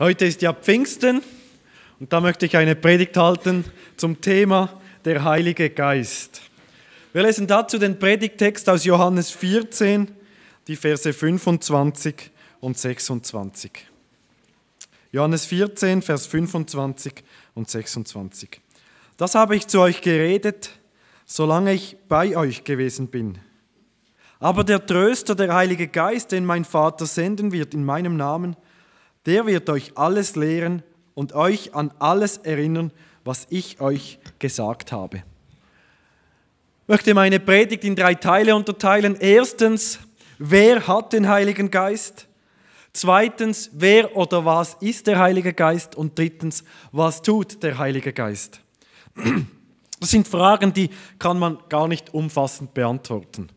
Heute ist ja Pfingsten und da möchte ich eine Predigt halten zum Thema der Heilige Geist. Wir lesen dazu den Predigtext aus Johannes 14, die Verse 25 und 26. Johannes 14, Vers 25 und 26. Das habe ich zu euch geredet, solange ich bei euch gewesen bin. Aber der Tröster, der Heilige Geist, den mein Vater senden wird in meinem Namen, der wird euch alles lehren und euch an alles erinnern, was ich euch gesagt habe. Ich möchte meine Predigt in drei Teile unterteilen. Erstens, wer hat den Heiligen Geist? Zweitens, wer oder was ist der Heilige Geist? Und drittens, was tut der Heilige Geist? Das sind Fragen, die kann man gar nicht umfassend beantworten.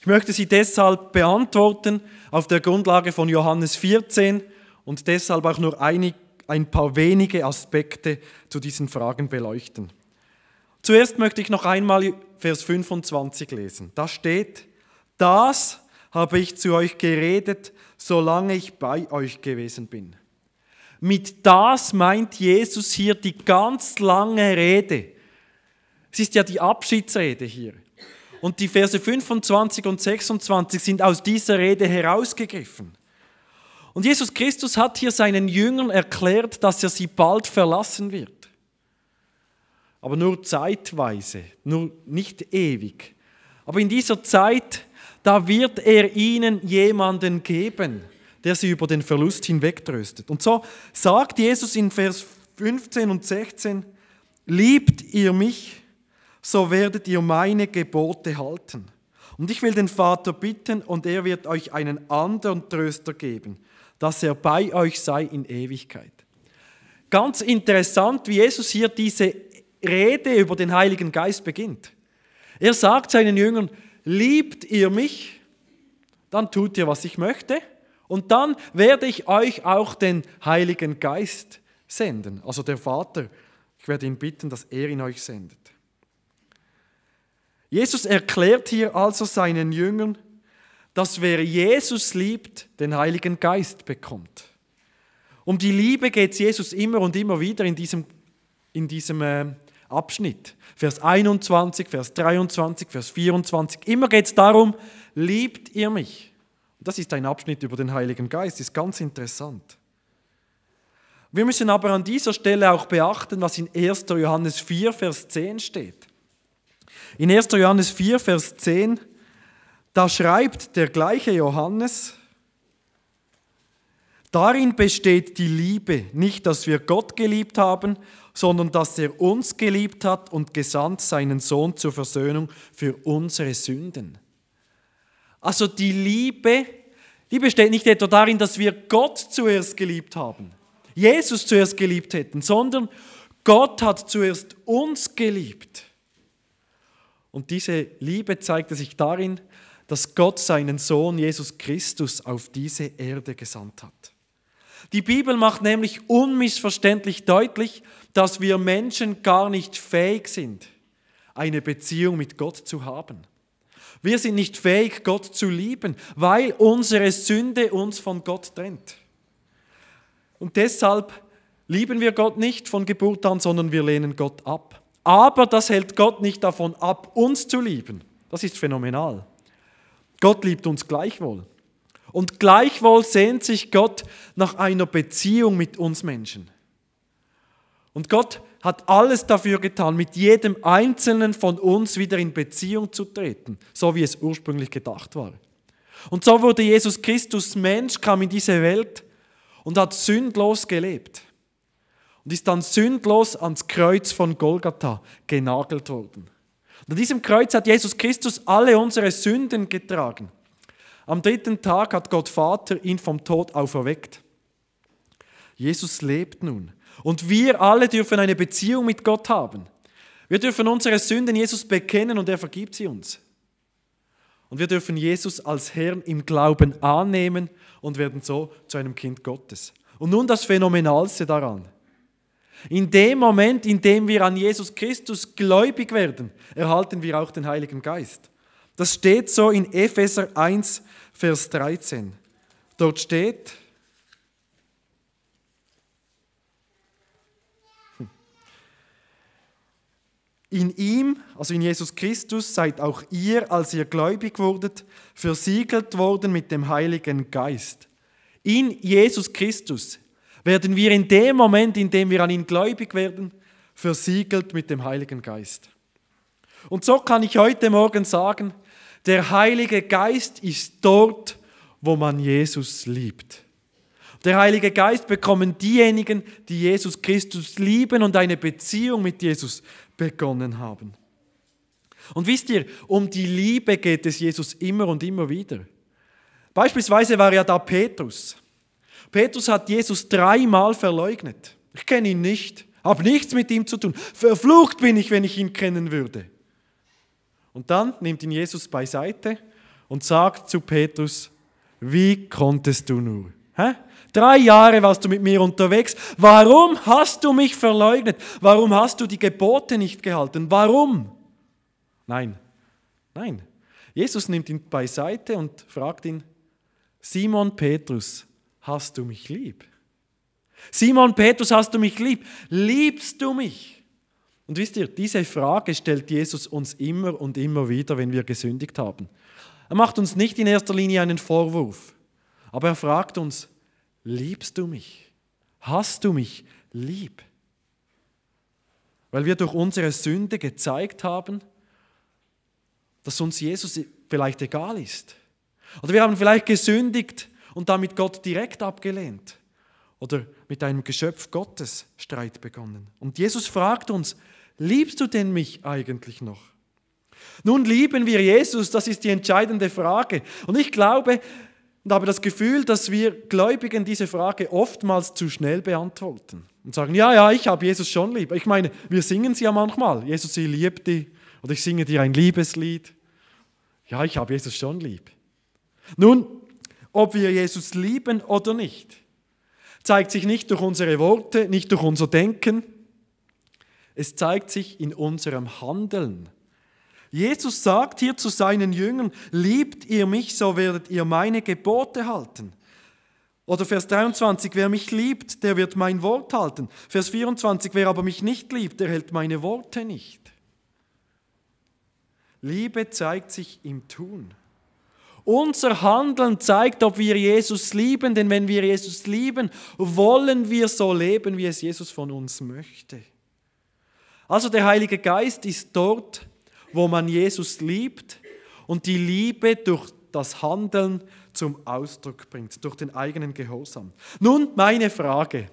Ich möchte sie deshalb beantworten auf der Grundlage von Johannes 14, und deshalb auch nur einig, ein paar wenige Aspekte zu diesen Fragen beleuchten. Zuerst möchte ich noch einmal Vers 25 lesen. Da steht, das habe ich zu euch geredet, solange ich bei euch gewesen bin. Mit das meint Jesus hier die ganz lange Rede. Es ist ja die Abschiedsrede hier. Und die Verse 25 und 26 sind aus dieser Rede herausgegriffen. Und Jesus Christus hat hier seinen Jüngern erklärt, dass er sie bald verlassen wird. Aber nur zeitweise, nur nicht ewig. Aber in dieser Zeit, da wird er ihnen jemanden geben, der sie über den Verlust hinwegtröstet. Und so sagt Jesus in Vers 15 und 16, liebt ihr mich, so werdet ihr meine Gebote halten. Und ich will den Vater bitten, und er wird euch einen anderen Tröster geben, dass er bei euch sei in Ewigkeit. Ganz interessant, wie Jesus hier diese Rede über den Heiligen Geist beginnt. Er sagt seinen Jüngern, liebt ihr mich, dann tut ihr, was ich möchte, und dann werde ich euch auch den Heiligen Geist senden, also der Vater. Ich werde ihn bitten, dass er ihn euch sendet. Jesus erklärt hier also seinen Jüngern, dass wer Jesus liebt, den Heiligen Geist bekommt. Um die Liebe geht es Jesus immer und immer wieder in diesem, in diesem äh, Abschnitt. Vers 21, Vers 23, Vers 24. Immer geht es darum, liebt ihr mich? das ist ein Abschnitt über den Heiligen Geist, ist ganz interessant. Wir müssen aber an dieser Stelle auch beachten, was in 1. Johannes 4, Vers 10 steht. In 1. Johannes 4, Vers 10, da schreibt der gleiche Johannes, Darin besteht die Liebe, nicht dass wir Gott geliebt haben, sondern dass er uns geliebt hat und gesandt seinen Sohn zur Versöhnung für unsere Sünden. Also die Liebe, die besteht nicht etwa darin, dass wir Gott zuerst geliebt haben, Jesus zuerst geliebt hätten, sondern Gott hat zuerst uns geliebt. Und diese Liebe zeigte sich darin, dass Gott seinen Sohn Jesus Christus auf diese Erde gesandt hat. Die Bibel macht nämlich unmissverständlich deutlich, dass wir Menschen gar nicht fähig sind, eine Beziehung mit Gott zu haben. Wir sind nicht fähig, Gott zu lieben, weil unsere Sünde uns von Gott trennt. Und deshalb lieben wir Gott nicht von Geburt an, sondern wir lehnen Gott ab. Aber das hält Gott nicht davon ab, uns zu lieben. Das ist phänomenal. Gott liebt uns gleichwohl. Und gleichwohl sehnt sich Gott nach einer Beziehung mit uns Menschen. Und Gott hat alles dafür getan, mit jedem Einzelnen von uns wieder in Beziehung zu treten, so wie es ursprünglich gedacht war. Und so wurde Jesus Christus Mensch, kam in diese Welt und hat sündlos gelebt und ist dann sündlos ans Kreuz von Golgatha genagelt worden. Und an diesem Kreuz hat Jesus Christus alle unsere Sünden getragen. Am dritten Tag hat Gott Vater ihn vom Tod auferweckt. Jesus lebt nun. Und wir alle dürfen eine Beziehung mit Gott haben. Wir dürfen unsere Sünden Jesus bekennen und er vergibt sie uns. Und wir dürfen Jesus als Herrn im Glauben annehmen und werden so zu einem Kind Gottes. Und nun das Phänomenalste daran. In dem Moment, in dem wir an Jesus Christus gläubig werden, erhalten wir auch den Heiligen Geist. Das steht so in Epheser 1, Vers 13. Dort steht, hm, In ihm, also in Jesus Christus, seid auch ihr, als ihr gläubig wurdet, versiegelt worden mit dem Heiligen Geist. In Jesus Christus, werden wir in dem Moment, in dem wir an ihn gläubig werden, versiegelt mit dem Heiligen Geist. Und so kann ich heute Morgen sagen, der Heilige Geist ist dort, wo man Jesus liebt. Der Heilige Geist bekommen diejenigen, die Jesus Christus lieben und eine Beziehung mit Jesus begonnen haben. Und wisst ihr, um die Liebe geht es Jesus immer und immer wieder. Beispielsweise war ja da Petrus. Petrus hat Jesus dreimal verleugnet. Ich kenne ihn nicht, habe nichts mit ihm zu tun. Verflucht bin ich, wenn ich ihn kennen würde. Und dann nimmt ihn Jesus beiseite und sagt zu Petrus, wie konntest du nur? Hä? Drei Jahre warst du mit mir unterwegs. Warum hast du mich verleugnet? Warum hast du die Gebote nicht gehalten? Warum? Nein, nein. Jesus nimmt ihn beiseite und fragt ihn, Simon Petrus, hast du mich lieb? Simon Petrus, hast du mich lieb? Liebst du mich? Und wisst ihr, diese Frage stellt Jesus uns immer und immer wieder, wenn wir gesündigt haben. Er macht uns nicht in erster Linie einen Vorwurf, aber er fragt uns, liebst du mich? Hast du mich lieb? Weil wir durch unsere Sünde gezeigt haben, dass uns Jesus vielleicht egal ist. Oder wir haben vielleicht gesündigt, und damit Gott direkt abgelehnt oder mit einem Geschöpf Gottes Streit begonnen. Und Jesus fragt uns, liebst du denn mich eigentlich noch? Nun lieben wir Jesus, das ist die entscheidende Frage. Und ich glaube und habe das Gefühl, dass wir Gläubigen diese Frage oftmals zu schnell beantworten und sagen, ja, ja, ich habe Jesus schon lieb. Ich meine, wir singen sie ja manchmal. Jesus, sie liebt dich. Oder ich singe dir ein Liebeslied. Ja, ich habe Jesus schon lieb. Nun, ob wir Jesus lieben oder nicht. Zeigt sich nicht durch unsere Worte, nicht durch unser Denken. Es zeigt sich in unserem Handeln. Jesus sagt hier zu seinen Jüngern, liebt ihr mich, so werdet ihr meine Gebote halten. Oder Vers 23, wer mich liebt, der wird mein Wort halten. Vers 24, wer aber mich nicht liebt, der hält meine Worte nicht. Liebe zeigt sich im Tun. Unser Handeln zeigt, ob wir Jesus lieben, denn wenn wir Jesus lieben, wollen wir so leben, wie es Jesus von uns möchte. Also der Heilige Geist ist dort, wo man Jesus liebt und die Liebe durch das Handeln zum Ausdruck bringt, durch den eigenen Gehorsam. Nun meine Frage,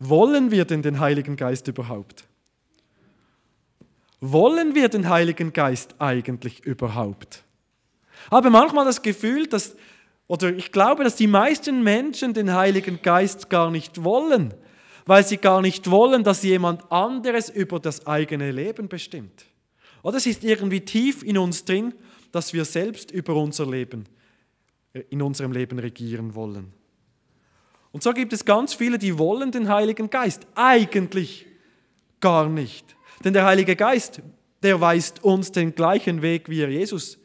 wollen wir denn den Heiligen Geist überhaupt? Wollen wir den Heiligen Geist eigentlich überhaupt? Habe manchmal das Gefühl, dass, oder ich glaube, dass die meisten Menschen den Heiligen Geist gar nicht wollen, weil sie gar nicht wollen, dass jemand anderes über das eigene Leben bestimmt. Oder es ist irgendwie tief in uns drin, dass wir selbst über unser Leben, äh, in unserem Leben regieren wollen. Und so gibt es ganz viele, die wollen den Heiligen Geist. Eigentlich gar nicht. Denn der Heilige Geist, der weist uns den gleichen Weg, wie er Jesus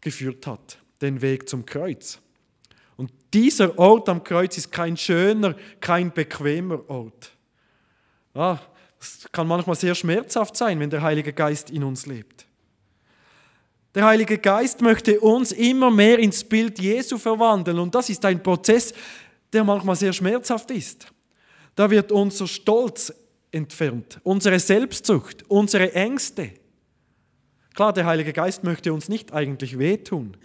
geführt hat, den Weg zum Kreuz. Und dieser Ort am Kreuz ist kein schöner, kein bequemer Ort. Ah, das kann manchmal sehr schmerzhaft sein, wenn der Heilige Geist in uns lebt. Der Heilige Geist möchte uns immer mehr ins Bild Jesu verwandeln und das ist ein Prozess, der manchmal sehr schmerzhaft ist. Da wird unser Stolz entfernt, unsere Selbstsucht, unsere Ängste, Klar, der Heilige Geist möchte uns nicht eigentlich wehtun,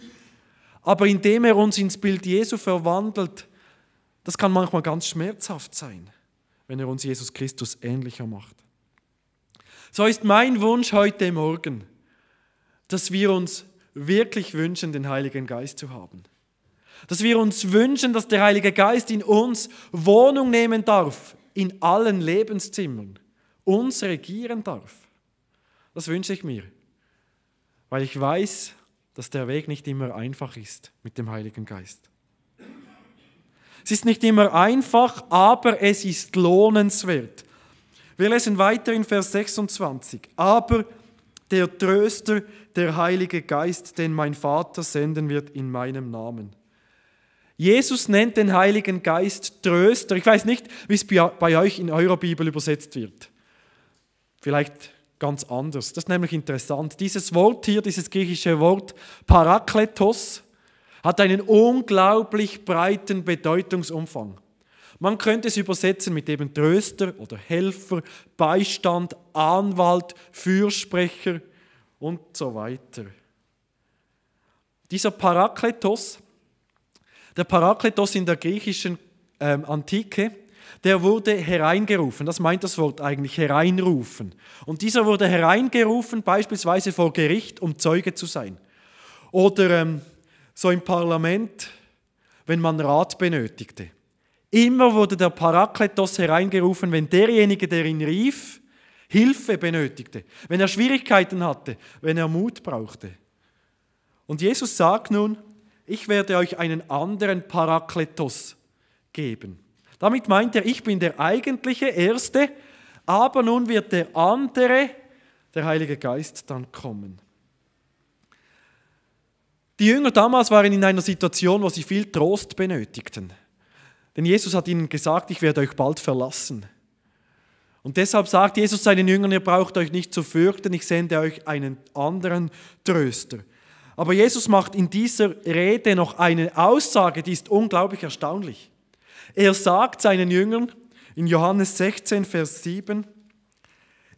aber indem er uns ins Bild Jesu verwandelt, das kann manchmal ganz schmerzhaft sein, wenn er uns Jesus Christus ähnlicher macht. So ist mein Wunsch heute Morgen, dass wir uns wirklich wünschen, den Heiligen Geist zu haben. Dass wir uns wünschen, dass der Heilige Geist in uns Wohnung nehmen darf, in allen Lebenszimmern, uns regieren darf. Das wünsche ich mir weil ich weiß, dass der Weg nicht immer einfach ist mit dem Heiligen Geist. Es ist nicht immer einfach, aber es ist lohnenswert. Wir lesen weiter in Vers 26. Aber der Tröster, der Heilige Geist, den mein Vater senden wird in meinem Namen. Jesus nennt den Heiligen Geist Tröster. Ich weiß nicht, wie es bei euch in eurer Bibel übersetzt wird. Vielleicht ganz anders. Das ist nämlich interessant. Dieses Wort hier, dieses griechische Wort Parakletos, hat einen unglaublich breiten Bedeutungsumfang. Man könnte es übersetzen mit eben Tröster oder Helfer, Beistand, Anwalt, Fürsprecher und so weiter. Dieser Parakletos, der Parakletos in der griechischen ähm, Antike, der wurde hereingerufen. Das meint das Wort eigentlich, hereinrufen. Und dieser wurde hereingerufen, beispielsweise vor Gericht, um Zeuge zu sein. Oder ähm, so im Parlament, wenn man Rat benötigte. Immer wurde der Parakletos hereingerufen, wenn derjenige, der ihn rief, Hilfe benötigte, wenn er Schwierigkeiten hatte, wenn er Mut brauchte. Und Jesus sagt nun, ich werde euch einen anderen Parakletos geben. Damit meint er, ich bin der eigentliche Erste, aber nun wird der andere, der Heilige Geist, dann kommen. Die Jünger damals waren in einer Situation, wo sie viel Trost benötigten. Denn Jesus hat ihnen gesagt, ich werde euch bald verlassen. Und deshalb sagt Jesus seinen Jüngern, ihr braucht euch nicht zu fürchten, ich sende euch einen anderen Tröster. Aber Jesus macht in dieser Rede noch eine Aussage, die ist unglaublich erstaunlich. Er sagt seinen Jüngern in Johannes 16, Vers 7,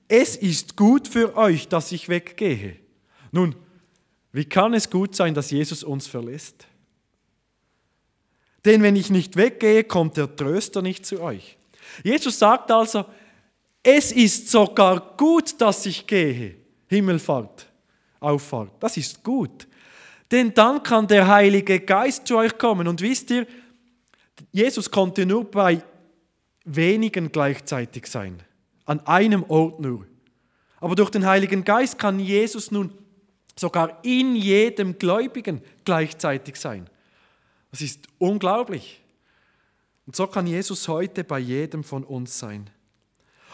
es ist gut für euch, dass ich weggehe. Nun, wie kann es gut sein, dass Jesus uns verlässt? Denn wenn ich nicht weggehe, kommt der Tröster nicht zu euch. Jesus sagt also, es ist sogar gut, dass ich gehe. Himmelfahrt, Auffahrt, das ist gut. Denn dann kann der Heilige Geist zu euch kommen. Und wisst ihr, Jesus konnte nur bei wenigen gleichzeitig sein, an einem Ort nur. Aber durch den Heiligen Geist kann Jesus nun sogar in jedem Gläubigen gleichzeitig sein. Das ist unglaublich. Und so kann Jesus heute bei jedem von uns sein.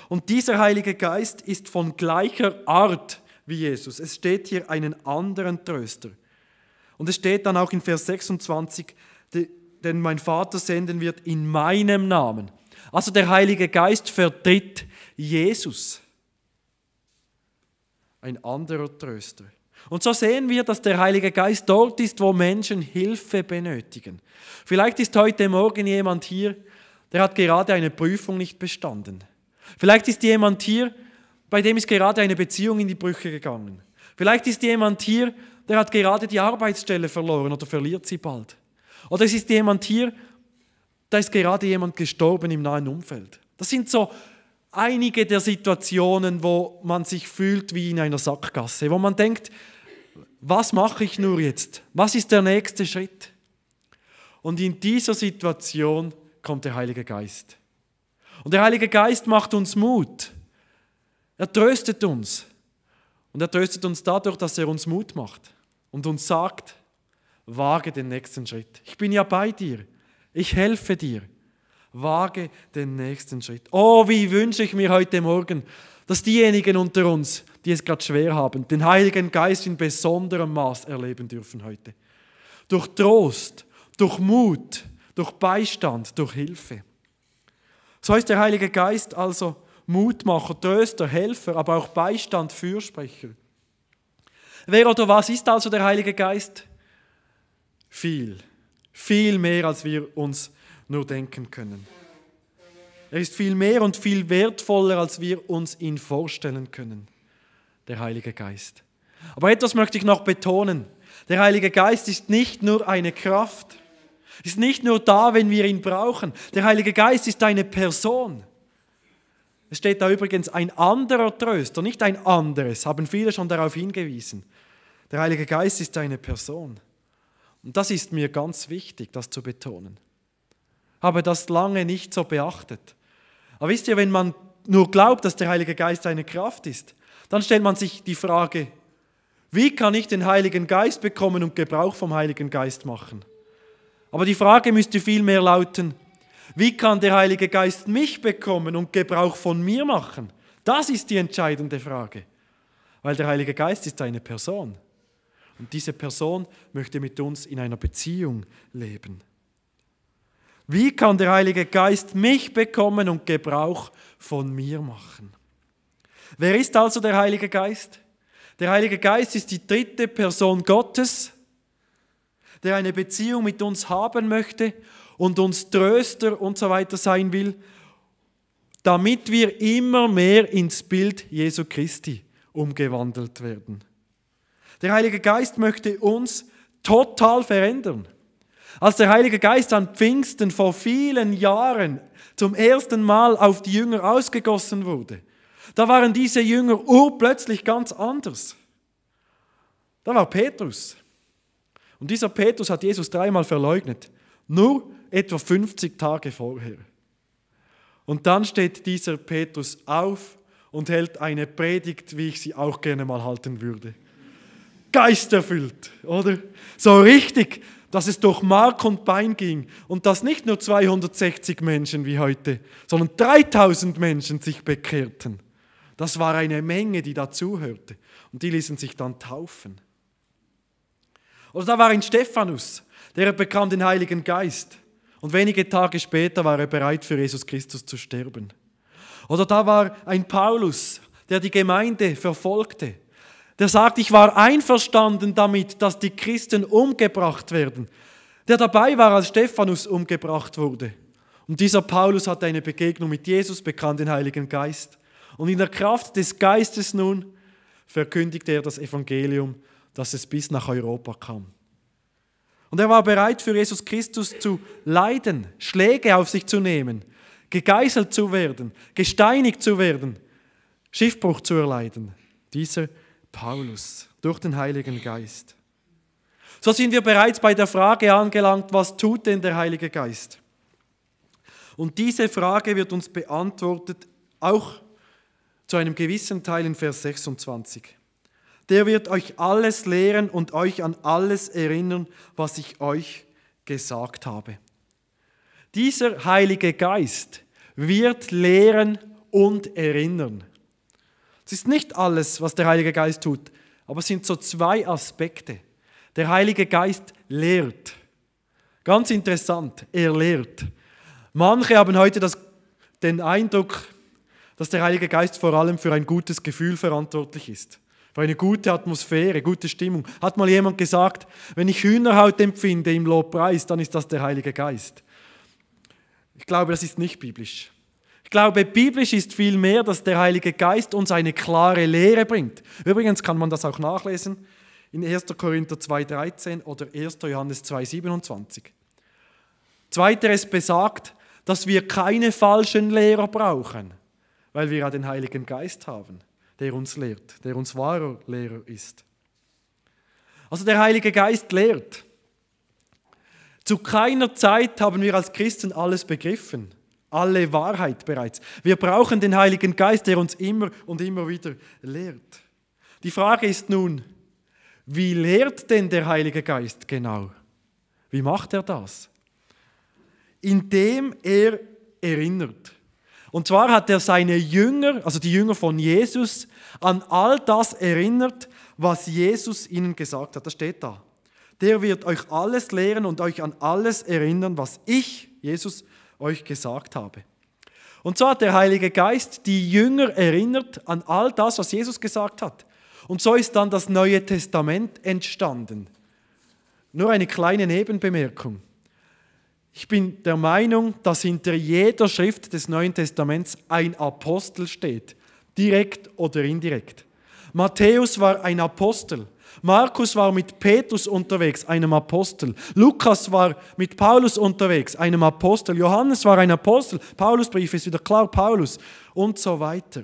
Und dieser Heilige Geist ist von gleicher Art wie Jesus. Es steht hier einen anderen Tröster. Und es steht dann auch in Vers 26, den mein Vater senden wird, in meinem Namen. Also der Heilige Geist vertritt Jesus. Ein anderer Tröster. Und so sehen wir, dass der Heilige Geist dort ist, wo Menschen Hilfe benötigen. Vielleicht ist heute Morgen jemand hier, der hat gerade eine Prüfung nicht bestanden. Vielleicht ist jemand hier, bei dem ist gerade eine Beziehung in die Brüche gegangen. Vielleicht ist jemand hier, der hat gerade die Arbeitsstelle verloren oder verliert sie bald. Oder es ist jemand hier, da ist gerade jemand gestorben im nahen Umfeld. Das sind so einige der Situationen, wo man sich fühlt wie in einer Sackgasse, wo man denkt, was mache ich nur jetzt? Was ist der nächste Schritt? Und in dieser Situation kommt der Heilige Geist. Und der Heilige Geist macht uns Mut. Er tröstet uns. Und er tröstet uns dadurch, dass er uns Mut macht und uns sagt, Wage den nächsten Schritt. Ich bin ja bei dir. Ich helfe dir. Wage den nächsten Schritt. Oh, wie wünsche ich mir heute Morgen, dass diejenigen unter uns, die es gerade schwer haben, den Heiligen Geist in besonderem Maß erleben dürfen heute. Durch Trost, durch Mut, durch Beistand, durch Hilfe. So ist der Heilige Geist also Mutmacher, Tröster, Helfer, aber auch Beistand, Fürsprecher. Wer oder was ist also der Heilige Geist? viel, viel mehr, als wir uns nur denken können. Er ist viel mehr und viel wertvoller, als wir uns ihn vorstellen können, der Heilige Geist. Aber etwas möchte ich noch betonen. Der Heilige Geist ist nicht nur eine Kraft, ist nicht nur da, wenn wir ihn brauchen. Der Heilige Geist ist eine Person. Es steht da übrigens ein anderer Tröster, nicht ein anderes, haben viele schon darauf hingewiesen. Der Heilige Geist ist eine Person. Und das ist mir ganz wichtig, das zu betonen. Habe das lange nicht so beachtet. Aber wisst ihr, wenn man nur glaubt, dass der Heilige Geist eine Kraft ist, dann stellt man sich die Frage, wie kann ich den Heiligen Geist bekommen und Gebrauch vom Heiligen Geist machen? Aber die Frage müsste vielmehr lauten, wie kann der Heilige Geist mich bekommen und Gebrauch von mir machen? Das ist die entscheidende Frage, weil der Heilige Geist ist eine Person. Und diese Person möchte mit uns in einer Beziehung leben. Wie kann der Heilige Geist mich bekommen und Gebrauch von mir machen? Wer ist also der Heilige Geist? Der Heilige Geist ist die dritte Person Gottes, der eine Beziehung mit uns haben möchte und uns Tröster und so weiter sein will, damit wir immer mehr ins Bild Jesu Christi umgewandelt werden. Der Heilige Geist möchte uns total verändern. Als der Heilige Geist an Pfingsten vor vielen Jahren zum ersten Mal auf die Jünger ausgegossen wurde, da waren diese Jünger urplötzlich ganz anders. Da war Petrus. Und dieser Petrus hat Jesus dreimal verleugnet, nur etwa 50 Tage vorher. Und dann steht dieser Petrus auf und hält eine Predigt, wie ich sie auch gerne mal halten würde geisterfüllt, oder? So richtig, dass es durch Mark und Bein ging und dass nicht nur 260 Menschen wie heute, sondern 3000 Menschen sich bekehrten. Das war eine Menge, die dazuhörte. Und die ließen sich dann taufen. Oder da war ein Stephanus, der bekam den Heiligen Geist. Und wenige Tage später war er bereit, für Jesus Christus zu sterben. Oder da war ein Paulus, der die Gemeinde verfolgte der sagt, ich war einverstanden damit, dass die Christen umgebracht werden, der dabei war, als Stephanus umgebracht wurde. Und dieser Paulus hatte eine Begegnung mit Jesus, bekannt den Heiligen Geist. Und in der Kraft des Geistes nun verkündigte er das Evangelium, dass es bis nach Europa kam. Und er war bereit, für Jesus Christus zu leiden, Schläge auf sich zu nehmen, gegeißelt zu werden, gesteinigt zu werden, Schiffbruch zu erleiden. Dieser Paulus durch den Heiligen Geist. So sind wir bereits bei der Frage angelangt, was tut denn der Heilige Geist? Und diese Frage wird uns beantwortet auch zu einem gewissen Teil in Vers 26. Der wird euch alles lehren und euch an alles erinnern, was ich euch gesagt habe. Dieser Heilige Geist wird lehren und erinnern. Es ist nicht alles, was der Heilige Geist tut, aber es sind so zwei Aspekte. Der Heilige Geist lehrt. Ganz interessant, er lehrt. Manche haben heute das, den Eindruck, dass der Heilige Geist vor allem für ein gutes Gefühl verantwortlich ist. Für eine gute Atmosphäre, gute Stimmung. Hat mal jemand gesagt, wenn ich Hühnerhaut empfinde im Lobpreis, dann ist das der Heilige Geist. Ich glaube, das ist nicht biblisch glaube, biblisch ist vielmehr, dass der Heilige Geist uns eine klare Lehre bringt. Übrigens kann man das auch nachlesen in 1. Korinther 2,13 oder 1. Johannes 2,27. Zweiteres besagt, dass wir keine falschen Lehrer brauchen, weil wir ja den Heiligen Geist haben, der uns lehrt, der uns wahrer Lehrer ist. Also der Heilige Geist lehrt. Zu keiner Zeit haben wir als Christen alles begriffen alle Wahrheit bereits. Wir brauchen den Heiligen Geist, der uns immer und immer wieder lehrt. Die Frage ist nun, wie lehrt denn der Heilige Geist genau? Wie macht er das? Indem er erinnert. Und zwar hat er seine Jünger, also die Jünger von Jesus, an all das erinnert, was Jesus ihnen gesagt hat. Das steht da. Der wird euch alles lehren und euch an alles erinnern, was ich, Jesus, euch gesagt habe. Und so hat der Heilige Geist die Jünger erinnert an all das, was Jesus gesagt hat. Und so ist dann das Neue Testament entstanden. Nur eine kleine Nebenbemerkung. Ich bin der Meinung, dass hinter jeder Schrift des Neuen Testaments ein Apostel steht, direkt oder indirekt. Matthäus war ein Apostel. Markus war mit Petrus unterwegs, einem Apostel. Lukas war mit Paulus unterwegs, einem Apostel. Johannes war ein Apostel. Paulusbrief ist wieder klar, Paulus. Und so weiter.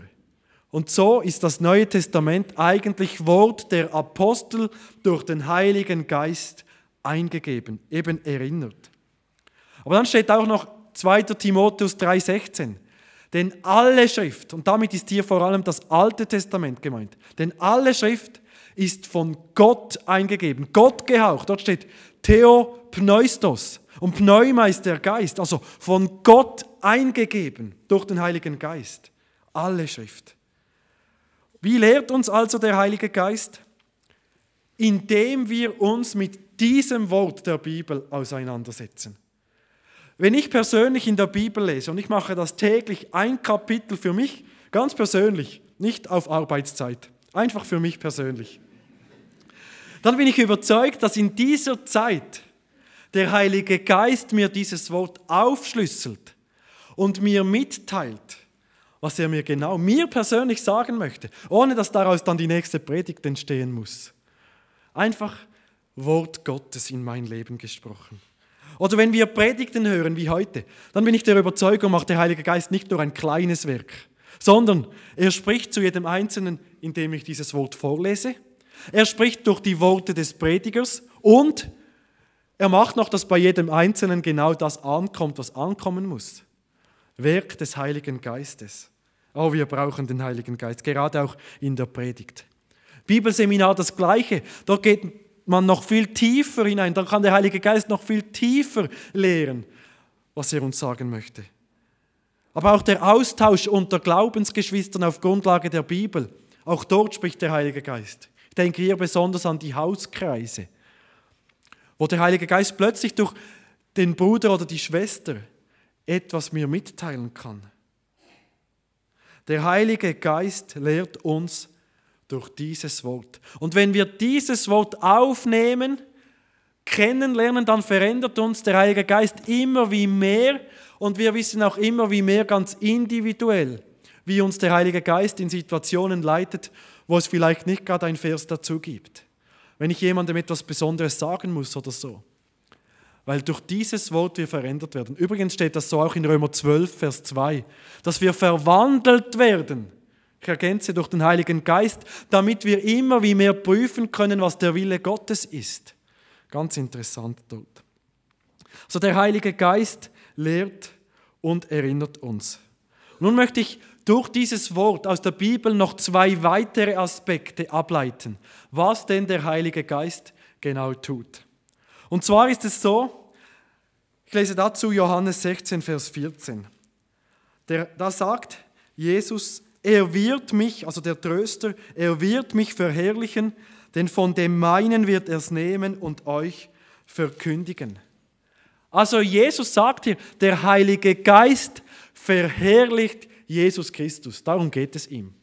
Und so ist das Neue Testament eigentlich Wort der Apostel durch den Heiligen Geist eingegeben, eben erinnert. Aber dann steht auch noch 2. Timotheus 3,16. Denn alle Schrift, und damit ist hier vor allem das Alte Testament gemeint, denn alle Schrift ist von Gott eingegeben, Gott gehaucht. Dort steht Theopneustos. Und Pneuma ist der Geist, also von Gott eingegeben durch den Heiligen Geist. Alle Schrift. Wie lehrt uns also der Heilige Geist? Indem wir uns mit diesem Wort der Bibel auseinandersetzen. Wenn ich persönlich in der Bibel lese und ich mache das täglich ein Kapitel für mich, ganz persönlich, nicht auf Arbeitszeit, einfach für mich persönlich dann bin ich überzeugt, dass in dieser Zeit der Heilige Geist mir dieses Wort aufschlüsselt und mir mitteilt, was er mir genau, mir persönlich sagen möchte, ohne dass daraus dann die nächste Predigt entstehen muss. Einfach Wort Gottes in mein Leben gesprochen. Oder wenn wir Predigten hören wie heute, dann bin ich der Überzeugung, macht der Heilige Geist nicht nur ein kleines Werk, sondern er spricht zu jedem Einzelnen, indem ich dieses Wort vorlese er spricht durch die Worte des Predigers und er macht noch, dass bei jedem Einzelnen genau das ankommt, was ankommen muss. Werk des Heiligen Geistes. Oh, wir brauchen den Heiligen Geist, gerade auch in der Predigt. Bibelseminar das Gleiche. Da geht man noch viel tiefer hinein. Da kann der Heilige Geist noch viel tiefer lehren, was er uns sagen möchte. Aber auch der Austausch unter Glaubensgeschwistern auf Grundlage der Bibel. Auch dort spricht der Heilige Geist denke hier besonders an die Hauskreise, wo der Heilige Geist plötzlich durch den Bruder oder die Schwester etwas mir mitteilen kann. Der Heilige Geist lehrt uns durch dieses Wort. Und wenn wir dieses Wort aufnehmen, kennenlernen, dann verändert uns der Heilige Geist immer wie mehr und wir wissen auch immer wie mehr ganz individuell, wie uns der Heilige Geist in Situationen leitet, wo es vielleicht nicht gerade einen Vers dazu gibt. Wenn ich jemandem etwas Besonderes sagen muss oder so. Weil durch dieses Wort wir verändert werden. Übrigens steht das so auch in Römer 12, Vers 2, dass wir verwandelt werden. Ich ergänze durch den Heiligen Geist, damit wir immer wie mehr prüfen können, was der Wille Gottes ist. Ganz interessant dort. So der Heilige Geist lehrt und erinnert uns. Nun möchte ich durch dieses Wort aus der Bibel noch zwei weitere Aspekte ableiten, was denn der Heilige Geist genau tut. Und zwar ist es so, ich lese dazu Johannes 16, Vers 14. Der, da sagt Jesus, er wird mich, also der Tröster, er wird mich verherrlichen, denn von dem meinen wird er es nehmen und euch verkündigen. Also Jesus sagt hier, der Heilige Geist verherrlicht Jesus Christus. Darum geht es ihm.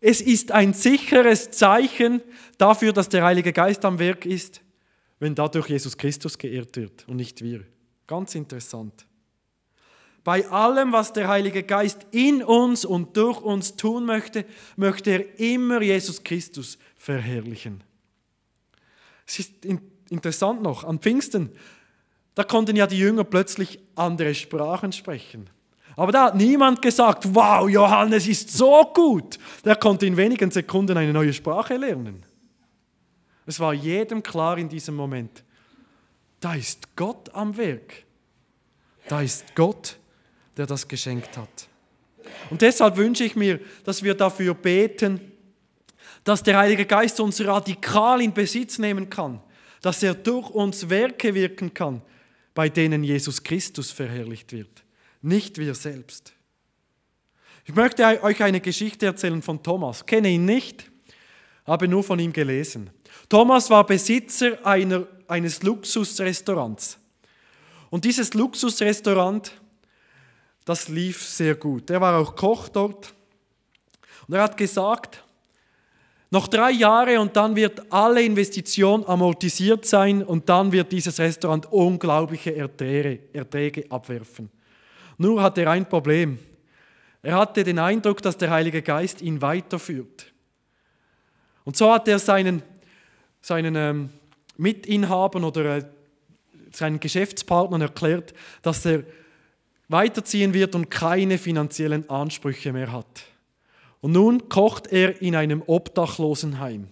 Es ist ein sicheres Zeichen dafür, dass der Heilige Geist am Werk ist, wenn dadurch Jesus Christus geehrt wird und nicht wir. Ganz interessant. Bei allem, was der Heilige Geist in uns und durch uns tun möchte, möchte er immer Jesus Christus verherrlichen. Es ist interessant noch, an Pfingsten, da konnten ja die Jünger plötzlich andere Sprachen sprechen. Aber da hat niemand gesagt, wow, Johannes ist so gut. Der konnte in wenigen Sekunden eine neue Sprache lernen. Es war jedem klar in diesem Moment, da ist Gott am Werk. Da ist Gott, der das geschenkt hat. Und deshalb wünsche ich mir, dass wir dafür beten, dass der Heilige Geist uns radikal in Besitz nehmen kann, dass er durch uns Werke wirken kann, bei denen Jesus Christus verherrlicht wird nicht wir selbst. Ich möchte euch eine Geschichte erzählen von Thomas. Kenne ihn nicht, habe nur von ihm gelesen. Thomas war Besitzer einer, eines Luxusrestaurants. Und dieses Luxusrestaurant, das lief sehr gut. Er war auch Koch dort. Und er hat gesagt, noch drei Jahre und dann wird alle Investition amortisiert sein und dann wird dieses Restaurant unglaubliche Erträge, Erträge abwerfen. Nur hatte er ein Problem. Er hatte den Eindruck, dass der Heilige Geist ihn weiterführt. Und so hat er seinen, seinen ähm, Mitinhabern oder äh, seinen Geschäftspartnern erklärt, dass er weiterziehen wird und keine finanziellen Ansprüche mehr hat. Und nun kocht er in einem Obdachlosenheim.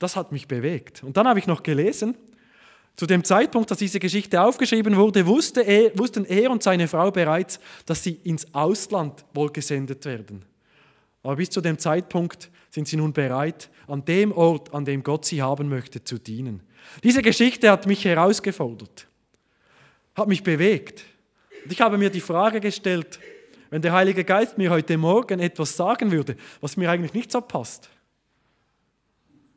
Das hat mich bewegt. Und dann habe ich noch gelesen, zu dem Zeitpunkt, dass diese Geschichte aufgeschrieben wurde, wusste er, wussten er und seine Frau bereits, dass sie ins Ausland wohl gesendet werden. Aber bis zu dem Zeitpunkt sind sie nun bereit, an dem Ort, an dem Gott sie haben möchte, zu dienen. Diese Geschichte hat mich herausgefordert, hat mich bewegt. Und ich habe mir die Frage gestellt, wenn der Heilige Geist mir heute Morgen etwas sagen würde, was mir eigentlich nicht so passt,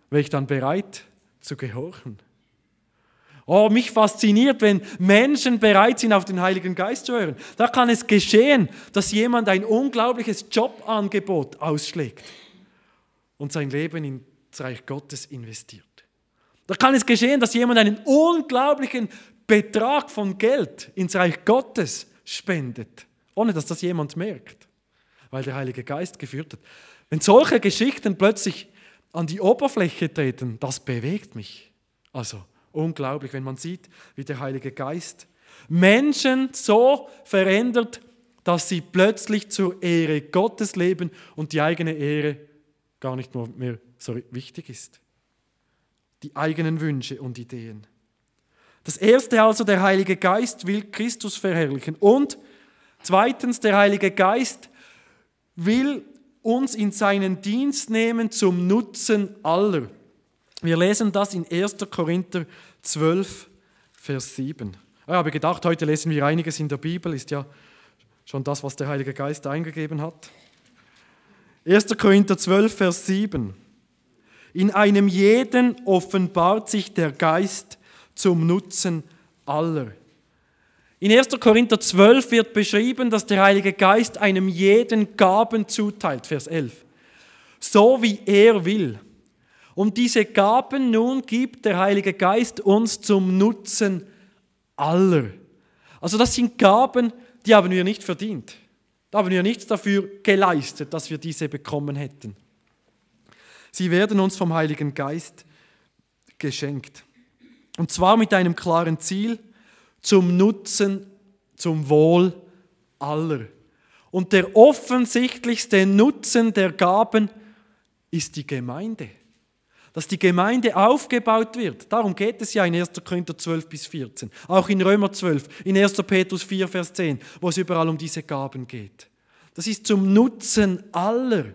wäre ich dann bereit zu gehorchen? Oh, mich fasziniert, wenn Menschen bereit sind, auf den Heiligen Geist zu hören. Da kann es geschehen, dass jemand ein unglaubliches Jobangebot ausschlägt und sein Leben ins Reich Gottes investiert. Da kann es geschehen, dass jemand einen unglaublichen Betrag von Geld ins Reich Gottes spendet, ohne dass das jemand merkt, weil der Heilige Geist geführt hat. Wenn solche Geschichten plötzlich an die Oberfläche treten, das bewegt mich. Also, Unglaublich, wenn man sieht, wie der Heilige Geist Menschen so verändert, dass sie plötzlich zur Ehre Gottes leben und die eigene Ehre gar nicht mehr so wichtig ist. Die eigenen Wünsche und Ideen. Das erste also, der Heilige Geist will Christus verherrlichen. Und zweitens, der Heilige Geist will uns in seinen Dienst nehmen zum Nutzen aller. Wir lesen das in 1. Korinther 12, Vers 7. Ah, ich habe gedacht, heute lesen wir einiges in der Bibel, ist ja schon das, was der Heilige Geist eingegeben hat. 1. Korinther 12, Vers 7. In einem jeden offenbart sich der Geist zum Nutzen aller. In 1. Korinther 12 wird beschrieben, dass der Heilige Geist einem jeden Gaben zuteilt, Vers 11. So wie er will. Und diese Gaben nun gibt der Heilige Geist uns zum Nutzen aller. Also das sind Gaben, die haben wir nicht verdient. Da haben wir nichts dafür geleistet, dass wir diese bekommen hätten. Sie werden uns vom Heiligen Geist geschenkt. Und zwar mit einem klaren Ziel, zum Nutzen, zum Wohl aller. Und der offensichtlichste Nutzen der Gaben ist die Gemeinde dass die Gemeinde aufgebaut wird. Darum geht es ja in 1. Korinther 12 bis 14, auch in Römer 12, in 1. Petrus 4, Vers 10, wo es überall um diese Gaben geht. Das ist zum Nutzen aller,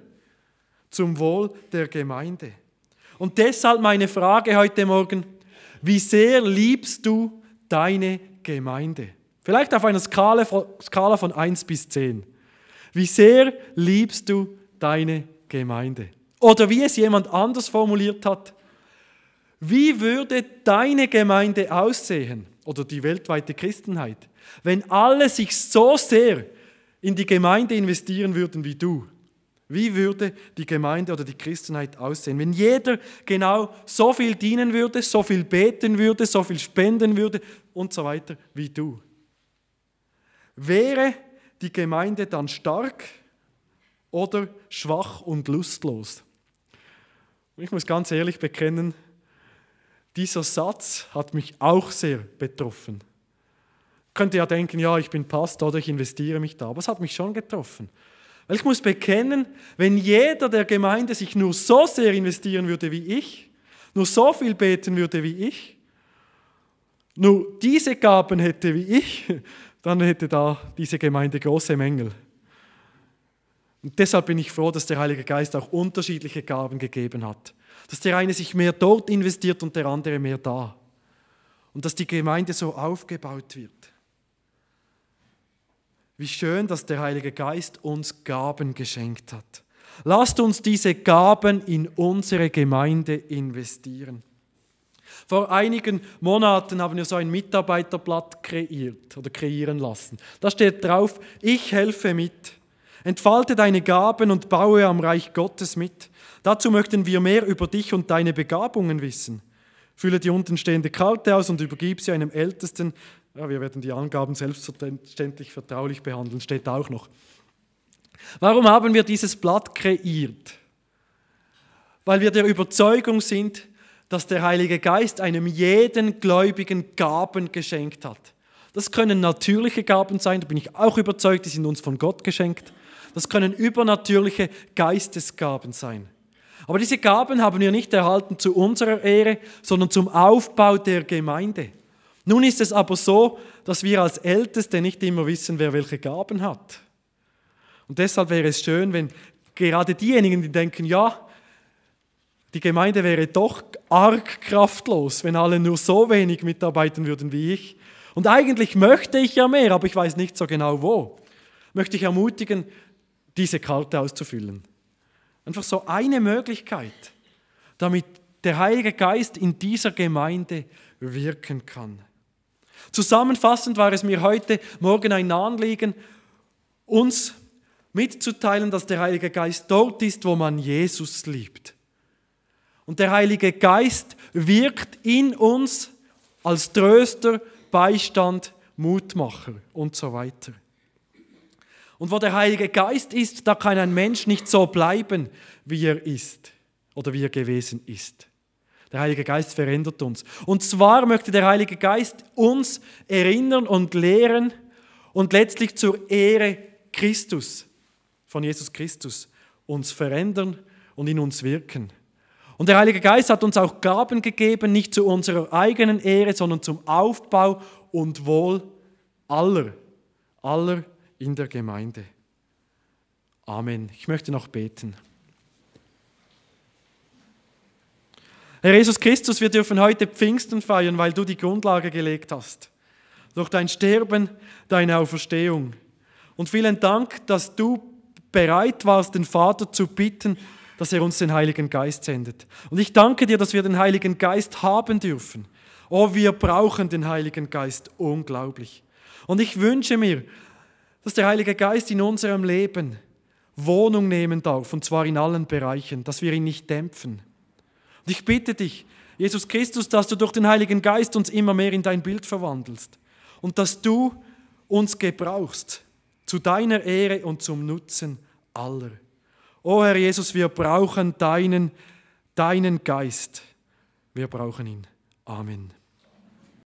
zum Wohl der Gemeinde. Und deshalb meine Frage heute Morgen, wie sehr liebst du deine Gemeinde? Vielleicht auf einer Skala von, Skala von 1 bis 10. Wie sehr liebst du deine Gemeinde? Oder wie es jemand anders formuliert hat, wie würde deine Gemeinde aussehen oder die weltweite Christenheit, wenn alle sich so sehr in die Gemeinde investieren würden wie du? Wie würde die Gemeinde oder die Christenheit aussehen, wenn jeder genau so viel dienen würde, so viel beten würde, so viel spenden würde und so weiter wie du? Wäre die Gemeinde dann stark oder schwach und lustlos? Und ich muss ganz ehrlich bekennen, dieser Satz hat mich auch sehr betroffen. Ich könnte ja denken, ja, ich bin Pastor oder ich investiere mich da, aber es hat mich schon getroffen. Weil ich muss bekennen, wenn jeder der Gemeinde sich nur so sehr investieren würde wie ich, nur so viel beten würde wie ich, nur diese Gaben hätte wie ich, dann hätte da diese Gemeinde große Mängel. Und deshalb bin ich froh, dass der Heilige Geist auch unterschiedliche Gaben gegeben hat. Dass der eine sich mehr dort investiert und der andere mehr da. Und dass die Gemeinde so aufgebaut wird. Wie schön, dass der Heilige Geist uns Gaben geschenkt hat. Lasst uns diese Gaben in unsere Gemeinde investieren. Vor einigen Monaten haben wir so ein Mitarbeiterblatt kreiert oder kreieren lassen. Da steht drauf, ich helfe mit. Entfalte deine Gaben und baue am Reich Gottes mit. Dazu möchten wir mehr über dich und deine Begabungen wissen. Fülle die untenstehende Karte aus und übergib sie einem Ältesten. Ja, wir werden die Angaben selbstverständlich vertraulich behandeln, steht auch noch. Warum haben wir dieses Blatt kreiert? Weil wir der Überzeugung sind, dass der Heilige Geist einem jeden Gläubigen Gaben geschenkt hat. Das können natürliche Gaben sein, da bin ich auch überzeugt, die sind uns von Gott geschenkt das können übernatürliche Geistesgaben sein. Aber diese Gaben haben wir nicht erhalten zu unserer Ehre, sondern zum Aufbau der Gemeinde. Nun ist es aber so, dass wir als Älteste nicht immer wissen, wer welche Gaben hat. Und deshalb wäre es schön, wenn gerade diejenigen, die denken, ja, die Gemeinde wäre doch arg kraftlos, wenn alle nur so wenig mitarbeiten würden wie ich. Und eigentlich möchte ich ja mehr, aber ich weiß nicht so genau wo. Möchte ich ermutigen, diese Karte auszufüllen. Einfach so eine Möglichkeit, damit der Heilige Geist in dieser Gemeinde wirken kann. Zusammenfassend war es mir heute Morgen ein Anliegen, uns mitzuteilen, dass der Heilige Geist dort ist, wo man Jesus liebt. Und der Heilige Geist wirkt in uns als Tröster, Beistand, Mutmacher und so weiter. Und wo der Heilige Geist ist, da kann ein Mensch nicht so bleiben, wie er ist oder wie er gewesen ist. Der Heilige Geist verändert uns. Und zwar möchte der Heilige Geist uns erinnern und lehren und letztlich zur Ehre Christus, von Jesus Christus, uns verändern und in uns wirken. Und der Heilige Geist hat uns auch Gaben gegeben, nicht zu unserer eigenen Ehre, sondern zum Aufbau und Wohl aller, aller in der Gemeinde. Amen. Ich möchte noch beten. Herr Jesus Christus, wir dürfen heute Pfingsten feiern, weil du die Grundlage gelegt hast. Durch dein Sterben, deine Auferstehung. Und vielen Dank, dass du bereit warst, den Vater zu bitten, dass er uns den Heiligen Geist sendet. Und ich danke dir, dass wir den Heiligen Geist haben dürfen. Oh, wir brauchen den Heiligen Geist unglaublich. Und ich wünsche mir, dass der Heilige Geist in unserem Leben Wohnung nehmen darf, und zwar in allen Bereichen, dass wir ihn nicht dämpfen. Und ich bitte dich, Jesus Christus, dass du durch den Heiligen Geist uns immer mehr in dein Bild verwandelst und dass du uns gebrauchst zu deiner Ehre und zum Nutzen aller. O Herr Jesus, wir brauchen deinen, deinen Geist. Wir brauchen ihn. Amen.